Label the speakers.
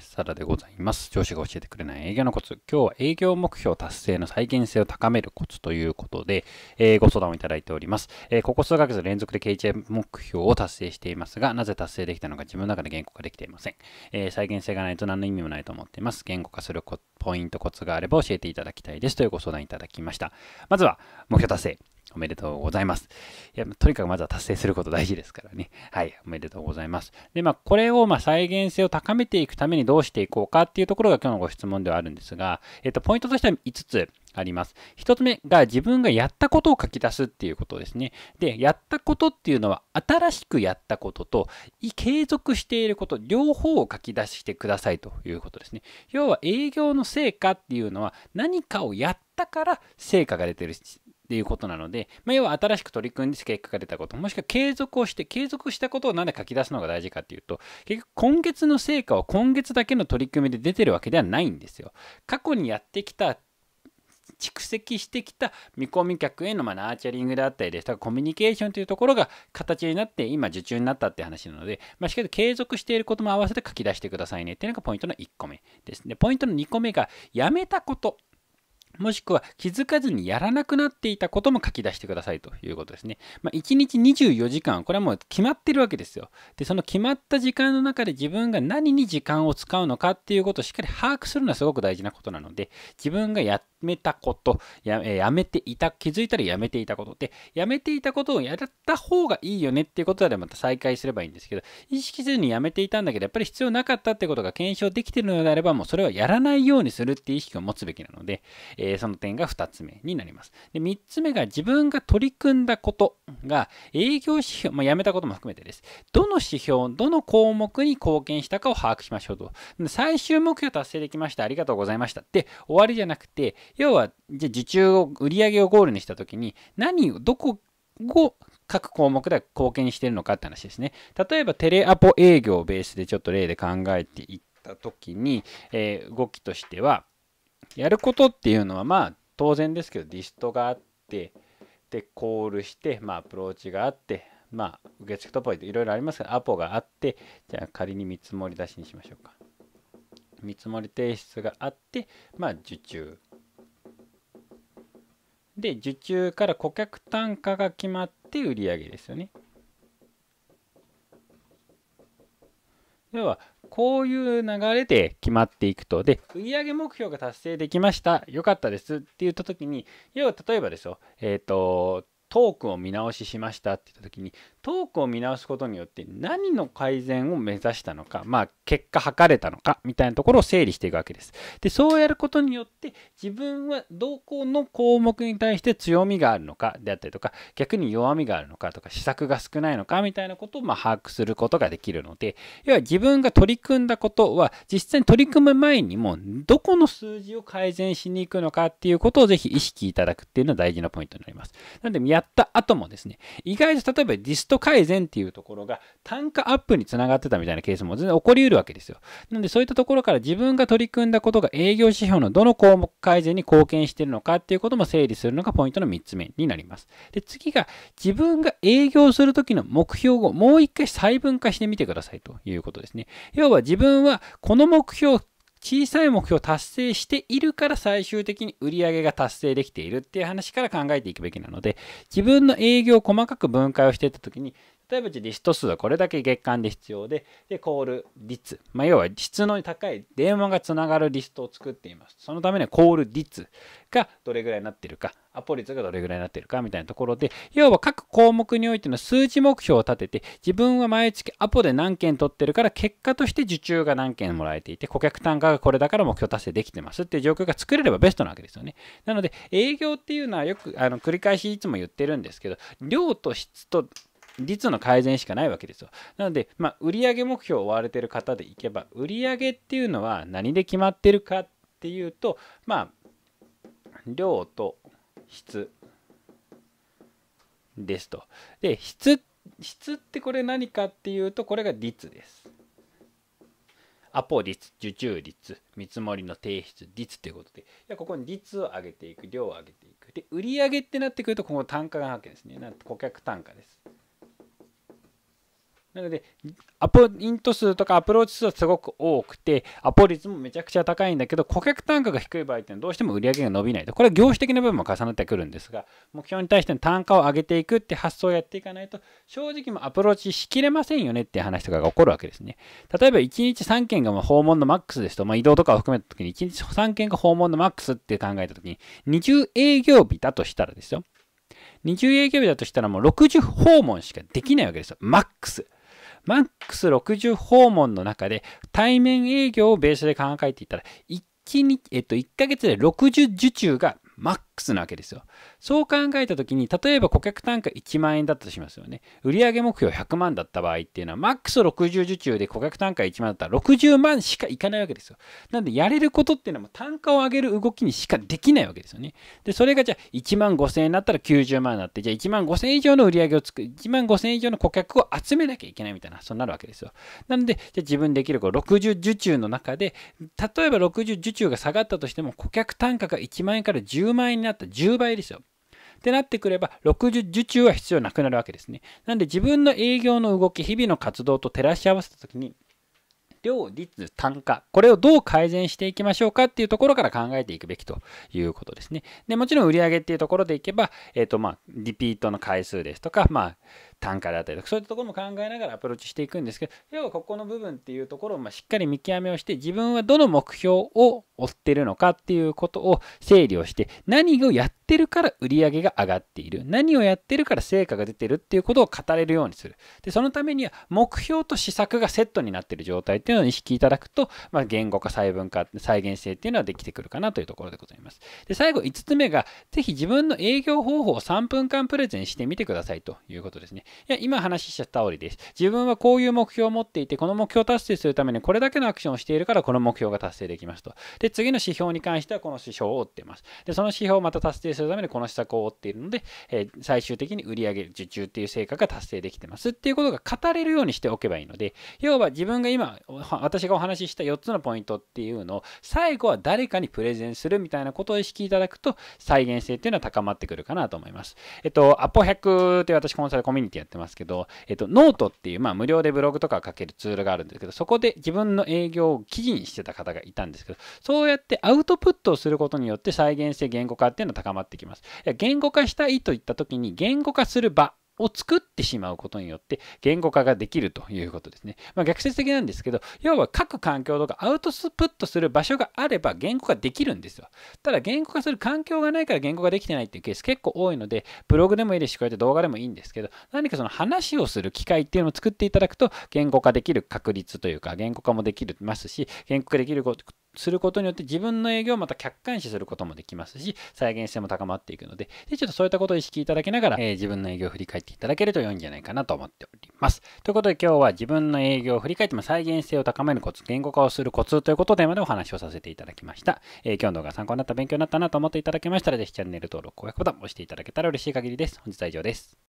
Speaker 1: サラでございます。上司が教えてくれない営業のコツ。今日は営業目標達成の再現性を高めるコツということで、えー、ご相談をいただいております。えー、ここ数ヶ月連続で k h 目標を達成していますが、なぜ達成できたのか自分の中で言語化できていません。えー、再現性がないと何の意味もないと思っています。言語化するポイントコツがあれば教えていただきたいですというご相談いただきました。まずは、目標達成。おめでとうございます。いや、とにかくまずは達成すること大事ですからね。はい、おめでとうございます。で、まあ、これを、ま再現性を高めていくためにどうしていこうかっていうところが今日のご質問ではあるんですが、えっと、ポイントとしては5つあります。1つ目が自分がやったことを書き出すっていうことですね。で、やったことっていうのは新しくやったことと継続していること両方を書き出してくださいということですね。要は営業の成果っていうのは何かをやったから成果が出てるっていうことなので、まあ、要は新しく取り組んで結果が出たこと、もしくは継続をして、継続したことをなんで書き出すのが大事かっていうと、結局今月の成果は今月だけの取り組みで出てるわけではないんですよ。過去にやってきた蓄積してきた見込み客へのまナーチャリングであったりですとかコミュニケーションというところが形になって今受注になったって話なので、まあ、しっかり継続していることも合わせて書き出してくださいねっていうのがポイントの1個目ですで、ポイントの2個目がやめたこともしくは気づかずにやらなくなっていたことも書き出してくださいということですね。まあ、1日24時間、これはもう決まってるわけですよ。で、その決まった時間の中で自分が何に時間を使うのかっていうことをしっかり把握するのはすごく大事なことなので、自分がやっめたことや、やめていた、気づいたらやめていたことやめていたことをやった方がいいよねっていうことでまた再開すればいいんですけど、意識せずにやめていたんだけど、やっぱり必要なかったってことが検証できているのであれば、もうそれはやらないようにするっていう意識を持つべきなので、えー、その点が2つ目になります。で、3つ目が自分が取り組んだことが、営業指標、まあ、やめたことも含めてです。どの指標、どの項目に貢献したかを把握しましょうと。最終目標達成できました。ありがとうございました。で、終わりじゃなくて、要は、じゃ受注を、売り上げをゴールにしたときに、何を、どこを各項目で貢献しているのかって話ですね。例えば、テレアポ営業をベースでちょっと例で考えていったときに、えー、動きとしては、やることっていうのは、まあ、当然ですけど、リストがあって、で、コールして、まあ、アプローチがあって、まあ、受付とポイントいろいろありますが、アポがあって、じゃあ仮に見積もり出しにしましょうか。見積もり提出があって、まあ、受注。で受注から顧客単価が決まって売上ですよね要はこういう流れで決まっていくとで売上目標が達成できましたよかったですって言った時に要は例えばですよえっ、ー、とトークを見直ししましたって言った時にトークを見直すことによって何の改善を目指したのかまあ結果測れたのかみたいなところを整理していくわけです。でそうやることによって自分はどこの項目に対して強みがあるのかであったりとか逆に弱みがあるのかとか施策が少ないのかみたいなことをま把握することができるので要は自分が取り組んだことは実際に取り組む前にもどこの数字を改善しに行くのかっていうことをぜひ意識いただくっていうのは大事なポイントになります。なのでやった後もですね、意外と例えばリスト改善っていうところが単価アップにつながってたみたいなケースも全然起こりうるわけですよ。なのでそういったところから自分が取り組んだことが営業指標のどの項目改善に貢献しているのかっていうことも整理するのがポイントの3つ目になります。で、次が自分が営業するときの目標をもう一回細分化してみてくださいということですね。要は自分はこの目標小さい目標を達成しているから最終的に売り上げが達成できているっていう話から考えていくべきなので自分の営業を細かく分解をしていった時に例えばリスト数はこれだけ月間で必要ででコール率、まあ、要は質の高い電話がつながるリストを作っていますそのためにはコール率がどれぐらいになっているかアポ率がどれぐらいになってるかみたいなところで、要は各項目においての数字目標を立てて、自分は毎月アポで何件取ってるから、結果として受注が何件もらえていて、顧客単価がこれだから目標達成できてますっていう状況が作れればベストなわけですよね。なので、営業っていうのはよくあの繰り返しいつも言ってるんですけど、量と質と率の改善しかないわけですよ。なので、まあ、売上目標を追われてる方でいけば、売上っていうのは何で決まってるかっていうと、まあ、量と質ですと。で質質ってこれ何かっていうとこれが率です。アポ率、受注率、見積もりの提出率ということで、いやここに率を上げていく、量を上げていく。で、売上ってなってくると、この単価が発見ですね。なんと顧客単価です。なので、アポイント数とかアプローチ数はすごく多くて、アポ率もめちゃくちゃ高いんだけど、顧客単価が低い場合ってどうしても売り上げが伸びないと。これは業種的な部分も重なってくるんですが、目標に対しての単価を上げていくって発想をやっていかないと、正直もアプローチしきれませんよねって話とかが起こるわけですね。例えば1日3件がま訪問のマックスですと、まあ、移動とかを含めた時に1日3件が訪問のマックスって考えた時に、20営業日だとしたらですよ。20営業日だとしたらもう60訪問しかできないわけですよ。マックス。マックス60訪問の中で対面営業をベースで考えていたら、一気に、えっと、1ヶ月で60受注がマッスなわけですよ。そう考えた時に、例えば顧客単価1万円だったとしますよね。売上目標100万だった場合っていうのは、マックス60受注で顧客単価1万だったら60万しかいかないわけですよ。なんで、やれることっていうのは単価を上げる動きにしかできないわけですよね。で、それがじゃあ1万5000円になったら90万になって、じゃあ1万5000円以上の売上を作る、1万5000円以上の顧客を集めなきゃいけないみたいな、そうなるわけですよ。なので、じゃあ自分できる60受注の中で、例えば60受注が下がったとしても、顧客単価が1万円から10万円になにった10倍ですよ。ってなってくれば、60受注は必要なくなるわけですね。なんで自分の営業の動き、日々の活動と照らし合わせた時に、量、率、単価、これをどう改善していきましょうかっていうところから考えていくべきということですね。でもちろん売上っていうところでいけば、えっ、ー、とまあ、リピートの回数ですとか、まあ、単価であったりとかそういったところも考えながらアプローチしていくんですけど要はここの部分っていうところをましっかり見極めをして自分はどの目標を追ってるのかっていうことを整理をして何をやってるから売り上げが上がっている何をやってるから成果が出てるっていうことを語れるようにするでそのためには目標と施策がセットになっている状態っていうのを意識いただくと、まあ、言語化細分化再現性っていうのはできてくるかなというところでございますで最後5つ目がぜひ自分の営業方法を3分間プレゼンしてみてくださいということですねいや、今話しちゃった通りです。自分はこういう目標を持っていて、この目標を達成するためにこれだけのアクションをしているから、この目標が達成できますと。で、次の指標に関してはこの指標を追ってます。で、その指標をまた達成するためにこの施策を追っているので、えー、最終的に売上受注っていう成果が達成できてますっていうことが語れるようにしておけばいいので、要は自分が今、私がお話しした4つのポイントっていうのを、最後は誰かにプレゼンするみたいなことを意識いただくと、再現性っていうのは高まってくるかなと思います。えっと、アポ100って私コンサルコミュニティやってますけど、えっと、ノートっていう、まあ、無料でブログとか書けるツールがあるんですけど、そこで自分の営業を記事にしてた方がいたんですけど、そうやってアウトプットをすることによって再現性言語化っていうのは高まってきます。言語化したいといった時に、言語化する場を作ってしまうことによって言語化ができるということですね。まあ、逆説的なんですけど、要は各環境とかアウトスプットする場所があれば言語化できるんですよ。ただ言語化する環境がないから言語化できてないっていうケース結構多いので、ブログでもいいですし、こうやって動画でもいいんですけど、何かその話をする機会っていうのを作っていただくと言語化できる確率というか言語化もできますし、言語化できることすることによって自分の営業をまた客観視することもできますし、再現性も高まっていくので、でちょっとそういったことを意識いただきながら、えー、自分の営業を振り返っていただけると良いんじゃないかなと思っております。ということで今日は自分の営業を振り返っても再現性を高めるコツ、言語化をするコツということをテーマでお話をさせていただきました。えー、今日の動画参考になった、勉強になったなと思っていただけましたら、ぜひチャンネル登録、高評価ボタンを押していただけたら嬉しい限りです。本日は以上です。